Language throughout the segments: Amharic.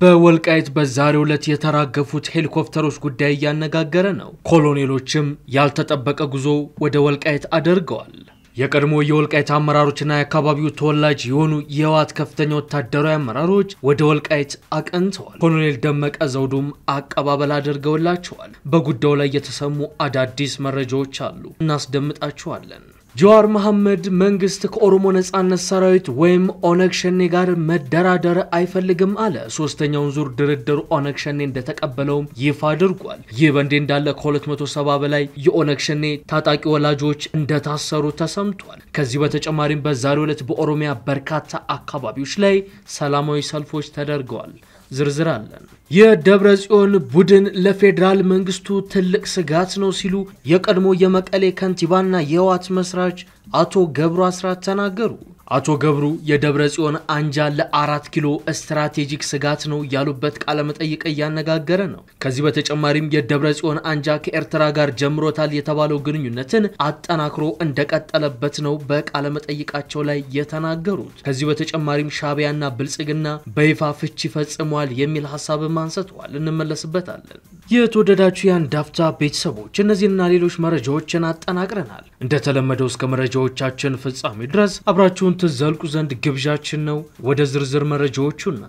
በወልቃይት በዛሬው ዕለት የተራገፉት ሄሊኮፕተሮች ጉዳይ እያነጋገረ ነው። ኮሎኔሎችም ያልተጠበቀ ጉዞ ወደ ወልቃይት አድርገዋል። የቀድሞ የወልቃይት አመራሮችና የአካባቢው ተወላጅ የሆኑ የህወሓት ከፍተኛ ወታደራዊ አመራሮች ወደ ወልቃይት አቀንተዋል። ኮሎኔል ደመቀ ዘውዱም አቀባበል አድርገውላቸዋል። በጉዳዩ ላይ የተሰሙ አዳዲስ መረጃዎች አሉ፣ እናስደምጣችኋለን። ጀዋር መሐመድ መንግስት ከኦሮሞ ነጻነት ሰራዊት ወይም ኦነግ ሸኔ ጋር መደራደር አይፈልግም አለ። ሶስተኛውን ዙር ድርድር ኦነግ ሸኔ እንደተቀበለውም ይፋ አድርጓል። ይህ በእንዲህ እንዳለ ከ270 በላይ የኦነግ ሸኔ ታጣቂ ወላጆች እንደታሰሩ ተሰምቷል። ከዚህ በተጨማሪም በዛሬው ዕለት በኦሮሚያ በርካታ አካባቢዎች ላይ ሰላማዊ ሰልፎች ተደርገዋል። ዝርዝር አለን። የደብረ ጽዮን ቡድን ለፌዴራል መንግስቱ ትልቅ ስጋት ነው ሲሉ የቀድሞ የመቀሌ ከንቲባና የህወሓት መስራች አቶ ገብሩ አስራት ተናገሩ። አቶ ገብሩ የደብረ ጽዮን አንጃ ለአራት ኪሎ ስትራቴጂክ ስጋት ነው ያሉበት ቃለመጠይቅ እያነጋገረ ነው። ከዚህ በተጨማሪም የደብረ ጽዮን አንጃ ከኤርትራ ጋር ጀምሮታል የተባለው ግንኙነትን አጠናክሮ እንደቀጠለበት ነው በቃለመጠይቃቸው ላይ የተናገሩት። ከዚህ በተጨማሪም ሻቢያና ብልጽግና በይፋ ፍቺ ፈጽመዋል የሚል ሀሳብም አንስተዋል። እንመለስበታለን። የተወደዳችሁ የአንድ አፍታ ቤተሰቦች እነዚህና ሌሎች መረጃዎችን አጠናቅረናል። እንደተለመደው እስከ መረጃዎቻችን ፍጻሜ ድረስ አብራችሁን ትዘልቁ ዘንድ ግብዣችን ነው። ወደ ዝርዝር መረጃዎቹና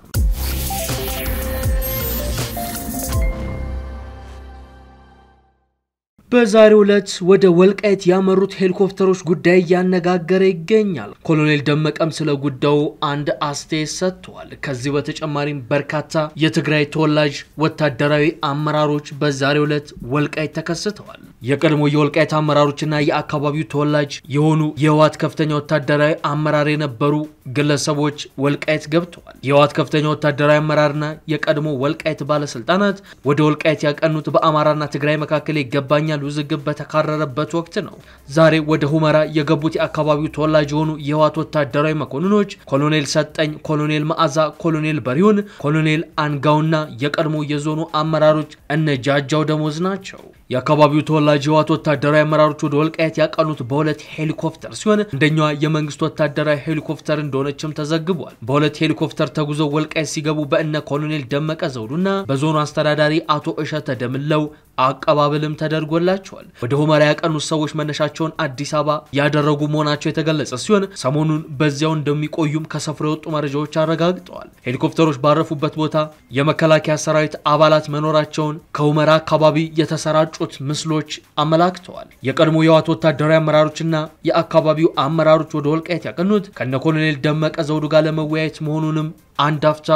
በዛሬው ዕለት ወደ ወልቃይት ያመሩት ሄሊኮፕተሮች ጉዳይ እያነጋገረ ይገኛል። ኮሎኔል ደመቀም ስለ ጉዳዩ አንድ አስተያየት ሰጥተዋል። ከዚህ በተጨማሪም በርካታ የትግራይ ተወላጅ ወታደራዊ አመራሮች በዛሬው ዕለት ወልቃይት ተከስተዋል። የቀድሞ የወልቃይት አመራሮችና የአካባቢው ተወላጅ የሆኑ የህወሓት ከፍተኛ ወታደራዊ አመራር የነበሩ ግለሰቦች ወልቃይት ገብተዋል። የህወሓት ከፍተኛ ወታደራዊ አመራርና የቀድሞ ወልቃይት ባለስልጣናት ወደ ወልቃይት ያቀኑት በአማራና ትግራይ መካከል ይገባኛል ውዝግብ በተካረረበት ወቅት ነው። ዛሬ ወደ ሁመራ የገቡት የአካባቢው ተወላጅ የሆኑ የህወሓት ወታደራዊ መኮንኖች ኮሎኔል ሰጠኝ፣ ኮሎኔል መዓዛ፣ ኮሎኔል በሪሁን፣ ኮሎኔል አንጋውና የቀድሞ የዞኑ አመራሮች እነ ጃጃው ደሞዝ ናቸው። የአካባቢው ተወላጅ ህወሓት ወታደራዊ አመራሮች ወደ ወልቃየት ያቀኑት በሁለት ሄሊኮፕተር ሲሆን አንደኛዋ የመንግስት ወታደራዊ ሄሊኮፕተር እንደሆነችም ተዘግቧል። በሁለት ሄሊኮፕተር ተጉዘው ወልቃየት ሲገቡ በእነ ኮሎኔል ደመቀ ዘውዱና በዞኑ አስተዳዳሪ አቶ እሸተ ደምለው አቀባበልም ተደርጎላቸዋል። ወደ ሁመራ ያቀኑት ሰዎች መነሻቸውን አዲስ አበባ ያደረጉ መሆናቸው የተገለጸ ሲሆን ሰሞኑን በዚያው እንደሚቆዩም ከሰፍሮ የወጡ መረጃዎች አረጋግጠዋል። ሄሊኮፕተሮች ባረፉበት ቦታ የመከላከያ ሰራዊት አባላት መኖራቸውን ከሁመራ አካባቢ የተሰራጩት ምስሎች አመላክተዋል። የቀድሞ የህወሓት ወታደራዊ አመራሮችና የአካባቢው አመራሮች ወደ ወልቃይት ያቀኑት ከነ ኮሎኔል ደመቀ ዘውዱ ጋር ለመወያየት መሆኑንም አንድ አፍታ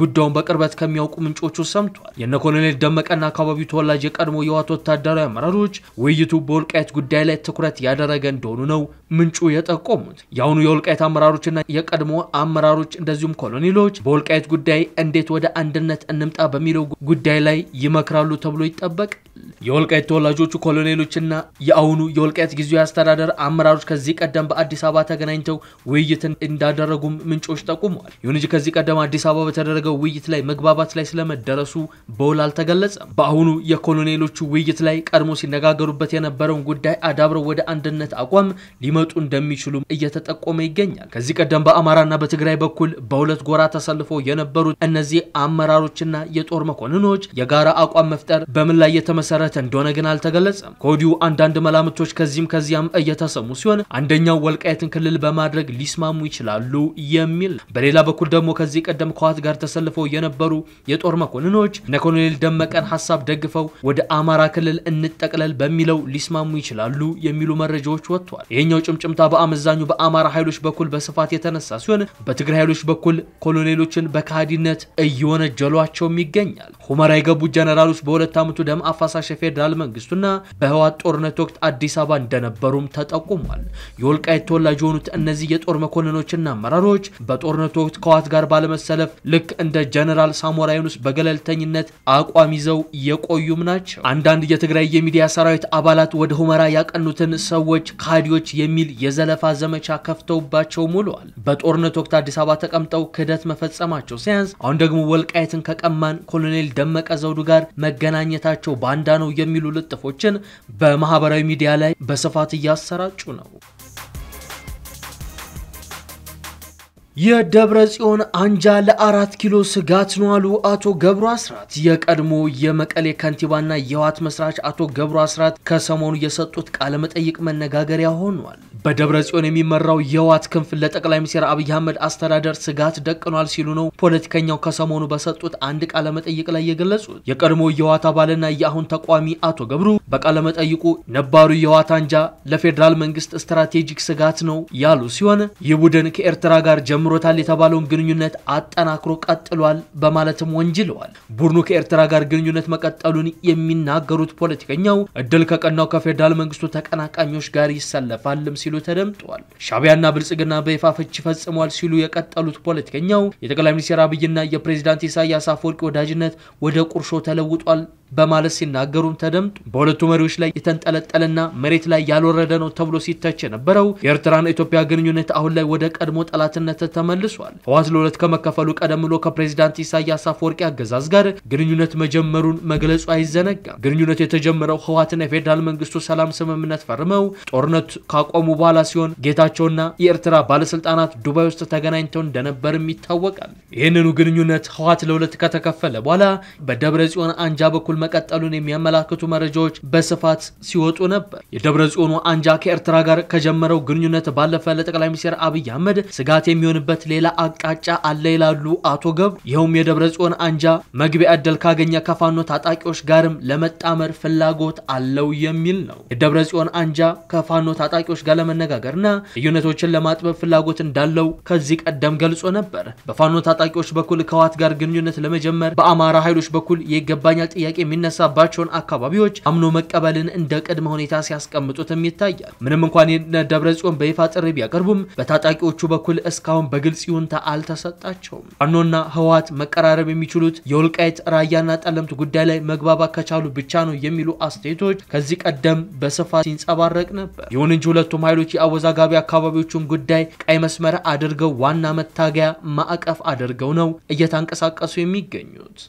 ጉዳዩን በቅርበት ከሚያውቁ ምንጮቹ ሰምቷል። የነ ኮሎኔል ደመቀና አካባቢው ተወላጅ የቀድሞ የዋት ወታደራዊ አመራሮች ውይይቱ በወልቃይት ጉዳይ ላይ ትኩረት ያደረገ እንደሆኑ ነው ምንጩ የጠቆሙት። የአሁኑ የወልቃይት አመራሮችና የቀድሞ አመራሮች እንደዚሁም ኮሎኔሎች በወልቃይት ጉዳይ እንዴት ወደ አንድነት እንምጣ በሚለው ጉዳይ ላይ ይመክራሉ ተብሎ ይጠበቃል። የወልቃይት ተወላጆቹ ኮሎኔሎችና የአሁኑ የወልቃይት ጊዜያዊ አስተዳደር አመራሮች ከዚህ ቀደም በአዲስ አበባ ተገናኝተው ውይይትን እንዳደረጉም ምንጮች ጠቁመዋል። ይሁን እንጂ ከዚህ ቀደም አዲስ አበባ በተደረገው ውይይት ላይ መግባባት ላይ ስለመደረሱ በውል አልተገለጸም። በአሁኑ የኮሎኔሎቹ ውይይት ላይ ቀድሞ ሲነጋገሩበት የነበረውን ጉዳይ አዳብረው ወደ አንድነት አቋም ሊመጡ እንደሚችሉ እየተጠቆመ ይገኛል። ከዚህ ቀደም በአማራና በትግራይ በኩል በሁለት ጎራ ተሰልፈው የነበሩት እነዚህ አመራሮችና የጦር መኮንኖች የጋራ አቋም መፍጠር በምን ላይ የተመሰረተ እንደሆነ ግን አልተገለጸም። ከወዲሁ አንዳንድ መላምቶች ከዚህም ከዚያም እየተሰሙ ሲሆን አንደኛው ወልቃየትን ክልል በማድረግ ሊስማሙ ይችላሉ የሚል በሌላ በኩል ደግሞ ከዚህ ከዚህ ቀደም ከዋት ጋር ተሰልፈው የነበሩ የጦር መኮንኖች እነ ኮሎኔል ደመቀን ሀሳብ ደግፈው ወደ አማራ ክልል እንጠቅለል በሚለው ሊስማሙ ይችላሉ የሚሉ መረጃዎች ወጥቷል። ይህኛው ጭምጭምታ በአመዛኙ በአማራ ኃይሎች በኩል በስፋት የተነሳ ሲሆን፣ በትግራይ ኃይሎች በኩል ኮሎኔሎችን በካሃዲነት እየወነጀሏቸውም ይገኛል። ሁመራ የገቡ ጀነራሎች በሁለት ዓመቱ ደም አፋሳሽ የፌዴራል መንግስቱና በህወሓት ጦርነት ወቅት አዲስ አበባ እንደነበሩም ተጠቁሟል። የወልቃይት ተወላጅ የሆኑት እነዚህ የጦር መኮንኖችና አመራሮች በጦርነቱ ወቅት ከዋት ጋር ባለ ባለመሰለፍ ልክ እንደ ጀነራል ሳሞራ በገለልተኝነት አቋም ይዘው የቆዩም ናቸው። አንዳንድ የትግራይ የሚዲያ ሰራዊት አባላት ወደ ሁመራ ያቀኑትን ሰዎች ካዲዎች የሚል የዘለፋ ዘመቻ ከፍተውባቸው ሙሏል። በጦርነት ወቅት አዲስ አበባ ተቀምጠው ክህደት መፈጸማቸው ሲያንስ አሁን ደግሞ ወልቃይትን ከቀማን ኮሎኔል ደመቀ ዘውዱ ጋር መገናኘታቸው ባንዳ ነው የሚሉ ልጥፎችን በማህበራዊ ሚዲያ ላይ በስፋት እያሰራጩ ነው። የደብረ ጽዮን አንጃ ለአራት ኪሎ ስጋት ነው አሉ አቶ ገብሩ አስራት። የቀድሞ የመቀሌ ከንቲባና የህወሓት መስራች አቶ ገብሩ አስራት ከሰሞኑ የሰጡት ቃለ መጠይቅ መነጋገሪያ ሆኗል። በደብረ ጽዮን የሚመራው የህወሓት ክንፍ ለጠቅላይ ሚኒስትር አብይ አህመድ አስተዳደር ስጋት ደቅኗል ሲሉ ነው ፖለቲከኛው ከሰሞኑ በሰጡት አንድ ቃለመጠይቅ ላይ የገለጹት። የቀድሞ የህወሓት አባልና የአሁን ተቋሚ አቶ ገብሩ በቃለመጠይቁ ነባሩ የህወሓት አንጃ ለፌዴራል መንግስት ስትራቴጂክ ስጋት ነው ያሉ ሲሆን ይህ ቡድን ከኤርትራ ጋር ጀምሮታል የተባለውን ግንኙነት አጠናክሮ ቀጥሏል በማለትም ወንጅለዋል። ቡድኑ ከኤርትራ ጋር ግንኙነት መቀጠሉን የሚናገሩት ፖለቲከኛው እድል ከቀናው ከፌዴራል መንግስቱ ተቀናቃኞች ጋር ይሰለፋልም ሲሉ ሲሉ ተደምጠዋል። ሻቢያና ብልጽግና በይፋ ፍች ፈጽሟል ሲሉ የቀጠሉት ፖለቲከኛው የጠቅላይ ሚኒስትር አብይና የፕሬዚዳንት ኢሳያስ አፈወርቂ ወዳጅነት ወደ ቁርሾ ተለውጧል በማለት ሲናገሩም ተደምጡ። በሁለቱ መሪዎች ላይ የተንጠለጠለና መሬት ላይ ያልወረደ ነው ተብሎ ሲተች የነበረው የኤርትራና ኢትዮጵያ ግንኙነት አሁን ላይ ወደ ቀድሞ ጠላትነት ተመልሷል። ህወሓት ለሁለት ከመከፈሉ ቀደም ብሎ ከፕሬዚዳንት ኢሳያስ አፈወርቂ አገዛዝ ጋር ግንኙነት መጀመሩን መግለጹ አይዘነጋም። ግንኙነት የተጀመረው ህወሓትና የፌዴራል መንግስቱ ሰላም ስምምነት ፈርመው ጦርነት ካቆሙ በኋላ ሲሆን ጌታቸውና የኤርትራ ባለስልጣናት ዱባይ ውስጥ ተገናኝተው እንደነበርም ይታወቃል። ይህንኑ ግንኙነት ህወሓት ለሁለት ከተከፈለ በኋላ በደብረ ጽዮን አንጃ በኩል መቀጠሉን የሚያመላክቱ መረጃዎች በስፋት ሲወጡ ነበር። የደብረ ጽዮኑ አንጃ ከኤርትራ ጋር ከጀመረው ግንኙነት ባለፈ ለጠቅላይ ሚኒስትር አብይ አህመድ ስጋት የሚሆንበት ሌላ አቅጣጫ አለ ይላሉ አቶ ገብሩ። ይኸውም የደብረ ጽዮን አንጃ መግቢያ እድል ካገኘ ከፋኖ ታጣቂዎች ጋርም ለመጣመር ፍላጎት አለው የሚል ነው። የደብረ ጽዮን አንጃ ከፋኖ ታጣቂዎች ጋር ለመነጋገርና ልዩነቶችን ለማጥበብ ፍላጎት እንዳለው ከዚህ ቀደም ገልጾ ነበር። በፋኖ ታጣቂዎች በኩል ከዋት ጋር ግንኙነት ለመጀመር በአማራ ኃይሎች በኩል የይገባኛል ጥያቄ የሚነሳባቸውን አካባቢዎች አምኖ መቀበልን እንደ ቅድመ ሁኔታ ሲያስቀምጡትም ይታያል። ምንም እንኳን ደብረ ጽዮን በይፋ ጥሪ ቢያቀርቡም በታጣቂዎቹ በኩል እስካሁን በግልጽ ይሁንታ አልተሰጣቸውም። ፋኖና ህወሓት መቀራረብ የሚችሉት የወልቃይት ራያና ጠለምት ጉዳይ ላይ መግባባት ከቻሉ ብቻ ነው የሚሉ አስተያየቶች ከዚህ ቀደም በስፋት ሲንጸባረቅ ነበር። ይሁን እንጂ ሁለቱም ኃይሎች የአወዛጋቢ አካባቢዎቹን ጉዳይ ቀይ መስመር አድርገው ዋና መታገያ ማዕቀፍ አድርገው ነው እየተንቀሳቀሱ የሚገኙት።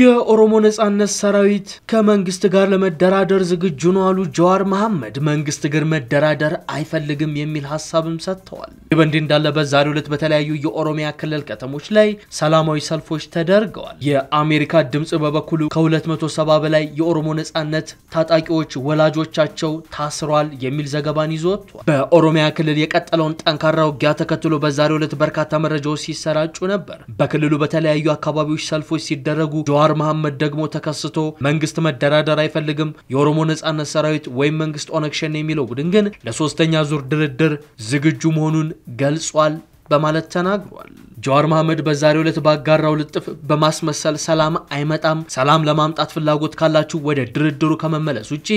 የኦሮሞ ነጻነት ሰራዊት ከመንግስት ጋር ለመደራደር ዝግጁ ነው አሉ ጀዋር መሐመድ። መንግስት ግን መደራደር አይፈልግም የሚል ሀሳብም ሰጥተዋል። ይህ በእንዲህ እንዳለ በዛሬው ዕለት በተለያዩ የኦሮሚያ ክልል ከተሞች ላይ ሰላማዊ ሰልፎች ተደርገዋል። የአሜሪካ ድምፅ በበኩሉ ከ270 በላይ የኦሮሞ ነጻነት ታጣቂዎች ወላጆቻቸው ታስሯል የሚል ዘገባን ይዞ ወጥቷል። በኦሮሚያ ክልል የቀጠለውን ጠንካራ ውጊያ ተከትሎ በዛሬው ዕለት በርካታ መረጃዎች ሲሰራጩ ነበር። በክልሉ በተለያዩ አካባቢዎች ሰልፎች ሲደረጉ ጀዋር መሐመድ ደግሞ ተከስቶ መንግስት መደራደር አይፈልግም፣ የኦሮሞ ነጻነት ሰራዊት ወይም መንግስት ኦነግ ሸኔ የሚለው ቡድን ግን ለሶስተኛ ዙር ድርድር ዝግጁ መሆኑን ገልጿል በማለት ተናግሯል። ጀዋር መሐመድ በዛሬው ዕለት ባጋራው ልጥፍ በማስመሰል ሰላም አይመጣም፣ ሰላም ለማምጣት ፍላጎት ካላችሁ ወደ ድርድሩ ከመመለስ ውጪ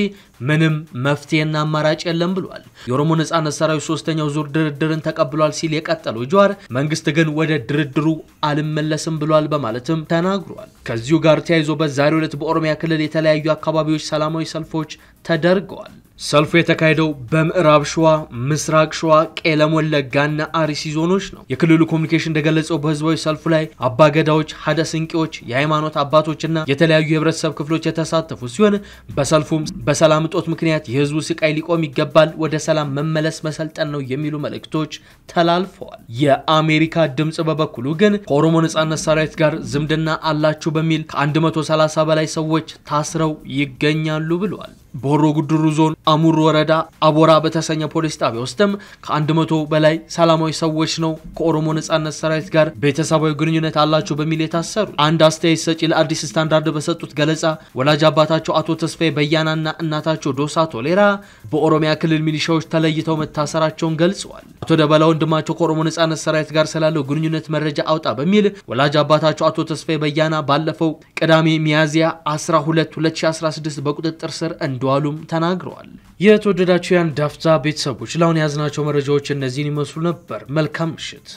ምንም መፍትሄና አማራጭ የለም ብሏል። የኦሮሞ ነጻነት ሰራዊት ሶስተኛው ዙር ድርድርን ተቀብሏል ሲል የቀጠለው ጀዋር መንግስት ግን ወደ ድርድሩ አልመለስም ብሏል በማለትም ተናግሯል። ከዚሁ ጋር ተያይዞ በዛሬው ዕለት በኦሮሚያ ክልል የተለያዩ አካባቢዎች ሰላማዊ ሰልፎች ተደርገዋል። ሰልፉ የተካሄደው በምዕራብ ሸዋ፣ ምስራቅ ሸዋ፣ ቄለም ወለጋና አርሲ ዞኖች ነው። የክልሉ ኮሚኒኬሽን እንደገለጸው በህዝባዊ ሰልፉ ላይ አባገዳዎች፣ ሀደ ስንቄዎች፣ የሃይማኖት አባቶችና የተለያዩ የህብረተሰብ ክፍሎች የተሳተፉ ሲሆን በሰልፉም በሰላም እጦት ምክንያት የህዝቡ ስቃይ ሊቆም ይገባል፣ ወደ ሰላም መመለስ መሰልጠን ነው የሚሉ መልእክቶች ተላልፈዋል። የአሜሪካ ድምፅ በበኩሉ ግን ከኦሮሞ ነጻነት ሰራዊት ጋር ዝምድና አላችሁ በሚል ከ130 በላይ ሰዎች ታስረው ይገኛሉ ብለዋል። በሆሮ ጉድሩ ዞን አሙር ወረዳ አቦራ በተሰኘ ፖሊስ ጣቢያ ውስጥም ከ100 በላይ ሰላማዊ ሰዎች ነው ከኦሮሞ ነጻነት ሰራዊት ጋር ቤተሰባዊ ግንኙነት አላቸው በሚል የታሰሩ። አንድ አስተያየት ሰጪ ለአዲስ ስታንዳርድ በሰጡት ገለጻ ወላጅ አባታቸው አቶ ተስፋዬ በያናና እናታቸው ዶሳ ቶሌራ በኦሮሚያ ክልል ሚሊሻዎች ተለይተው መታሰራቸውን ገልጸዋል። አቶ ደበላ ወንድማቸው ከኦሮሞ ነጻነት ሰራዊት ጋር ስላለው ግንኙነት መረጃ አውጣ በሚል ወላጅ አባታቸው አቶ ተስፋዬ በያና ባለፈው ቅዳሜ ሚያዝያ 12 2016 በቁጥጥር ስር እንደ እንደዋሉም ተናግረዋል። የተወደዳቸው የአንድ አፍታ ቤተሰቦች ለአሁን የያዝናቸው መረጃዎች እነዚህን ይመስሉ ነበር። መልካም ምሽት።